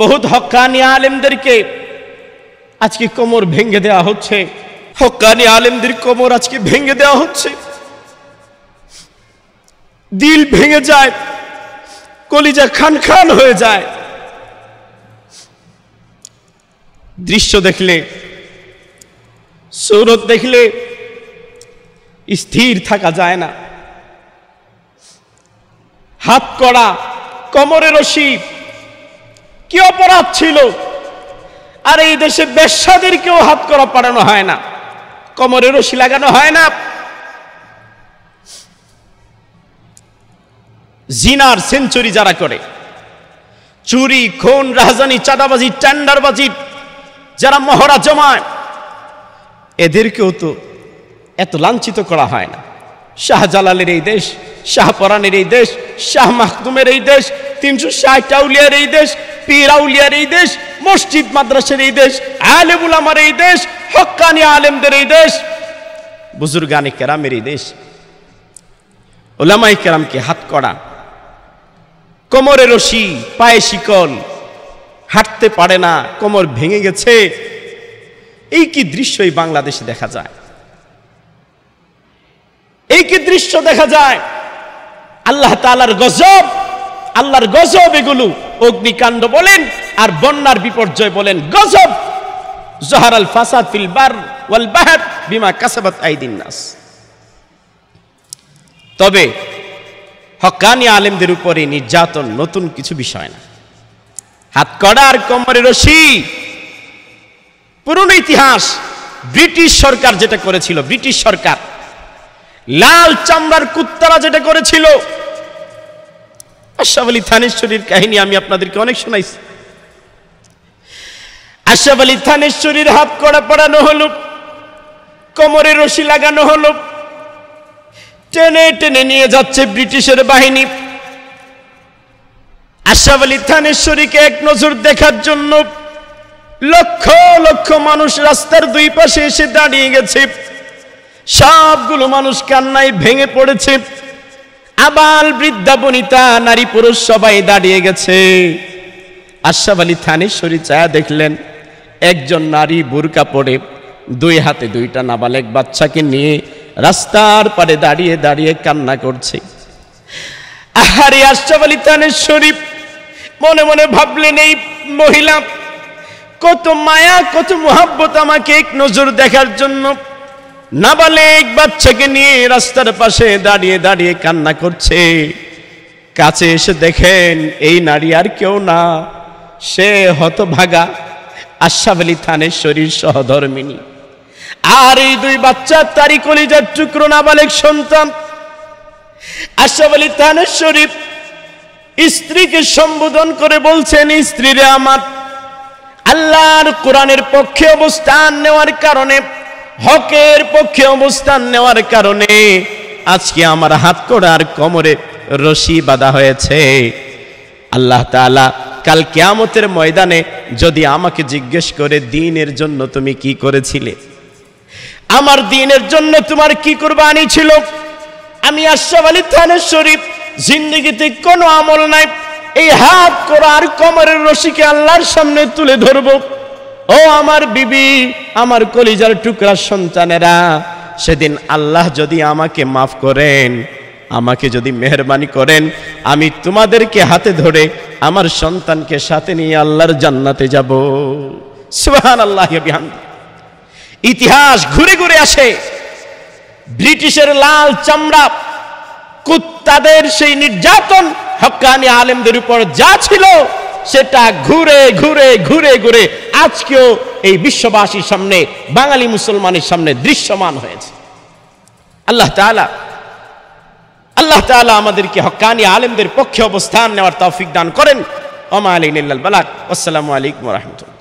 বহুত হকানি আলেমদেরকে আজকে কোমর ভেঙে দেওয়া হচ্ছে হকানি আলেমদের কোমর আজকে ভেঙে দেওয়া হচ্ছে দিল ভেঙে যায় কলিজা খান খান হয়ে যায় দৃশ্য দেখলে সৌরত দেখলে স্থির থাকা যায় না হাত করা কোমরের রশি কি অপরাধ ছিল আর এই দেশে কেউ হাত করা পাড়ানো হয় না কমরে রশি লাগানো হয় না জিনার সেঞ্চুরি যারা করে চুরি খুন রাজধানী চাঁদাবাজি টেন্ডারবাজি যারা মহড়া জমায় এদেরকেও তো এত লাঞ্ছিত করা হয় না শাহ জালালের এই দেশ শাহ পরানের এই দেশ শাহ মাহতুমের এই দেশ তিনশো ষাট টাউলিয়ার এই দেশ পীর আউলিয়ার এই দেশ মসজিদ মাদ্রাসার এই দেশ আলেমুল আমার এই দেশ হকানি আলেমদের এই দেশ বুজুর্গানি কেরামের এই দেশ ওলামাই কেরামকে হাত করা কোমরে রশি পায়ে শিকল হাঁটতে পারে না কোমর ভেঙে গেছে এই কি দৃশ্য এই বাংলাদেশে দেখা যায় এই কি দৃশ্য দেখা যায় আল্লাহ তালার গজব আল্লাহর গজব এগুলো অগ্নিকাণ্ড বলেন আর বন্যার বিপর্যয় বলেন গজব জহারাল ফাসাদ ফিল বার ওয়াল বাহার বিমা কাসাবাত আইদিন নাস তবে হকানি আলেমদের উপরে নির্যাতন নতুন কিছু বিষয় না হাত কড়ার কোমরে রশি পুরনো ইতিহাস ব্রিটিশ সরকার যেটা করেছিল ব্রিটিশ সরকার লাল চামড়ার কুত্তারা যেটা করেছিল আশরাফ আলী থানেশ্বরীর কাহিনী আমি আপনাদেরকে অনেক শোনাইছি আশরাফ আলী থানেশ্বরীর হাত কড়া পড়ানো হলো কোমরে রশি লাগানো হলো টেনে টেনে নিয়ে যাচ্ছে ব্রিটিশের বাহিনী আশরাফ আলী থানেশ্বরীকে এক নজর দেখার জন্য লক্ষ লক্ষ মানুষ রাস্তার দুই পাশে এসে দাঁড়িয়ে গেছে সবগুলো মানুষ কান্নায় ভেঙে পড়েছে আবাল বৃদ্ধা বনিতা নারী পুরুষ সবাই দাঁড়িয়ে গেছে আশাফ আলী থানির শরীর চায়া দেখলেন একজন নারী বুরকা পড়ে দুই হাতে দুইটা নাবালেক বাচ্চাকে নিয়ে রাস্তার পারে দাঁড়িয়ে দাঁড়িয়ে কান্না করছে আহারে আশরাফ আলী থানের শরীফ মনে মনে ভাবলেন এই মহিলা কত মায়া কত মোহাব্বত আমাকে এক নজর দেখার জন্য নাবালেক বাচ্চাকে নিয়ে রাস্তার পাশে দাঁড়িয়ে দাঁড়িয়ে কান্না করছে কাছে এসে দেখেন এই নারী আর কেউ না সে হতভাগা ভাগা আলী থানের শরীর সহধর্মিনী আর এই দুই বাচ্চা তারি কলিজার টুকরো নাবালেক সন্তান আশাবলী থানের শরীর স্ত্রীকে সম্বোধন করে বলছেন স্ত্রীরা আমার আল্লাহর কোরআনের পক্ষে অবস্থান নেওয়ার কারণে হকের পক্ষে অবস্থান নেওয়ার কারণে আজকে আমার হাত কোড়ার কোমরে রশি বাঁধা হয়েছে আল্লাহ তাআলা কাল কেয়ামতের ময়দানে যদি আমাকে জিজ্ঞেস করে দিনের জন্য তুমি কি করেছিলে আমার দিনের জন্য তোমার কি কোরবানি ছিল আমি আশরাফ আলী থানের শরীফ জিন্দগিতে কোনো আমল নাই এই হাত করার কোমরের রশিকে আল্লাহর সামনে তুলে ধরবো ও আমার বিবি আমার কলিজার টুকরা সন্তানেরা সেদিন আল্লাহ যদি আমাকে মাফ করেন আমাকে যদি মেহরবানি করেন আমি তোমাদেরকে হাতে ধরে আমার সন্তানকে সাথে নিয়ে আল্লাহর জান্নাতে যাব সুহান আল্লাহ ইতিহাস ঘুরে ঘুরে আসে ব্রিটিশের লাল চামড়া কুত্তাদের সেই নির্যাতন হকানি আলেমদের উপর যা ছিল সেটা ঘুরে ঘুরে ঘুরে ঘুরে আজকেও এই বিশ্ববাসীর সামনে বাঙালি মুসলমানের সামনে দৃশ্যমান হয়েছে আল্লাহ তালা আল্লাহ তালা আমাদেরকে হকানি আলেমদের পক্ষে অবস্থান নেওয়ার তৌফিক দান করেন ওমা আলী নিল্লাল বালাক আসসালামু আলাইকুম রহমতুল্লাহ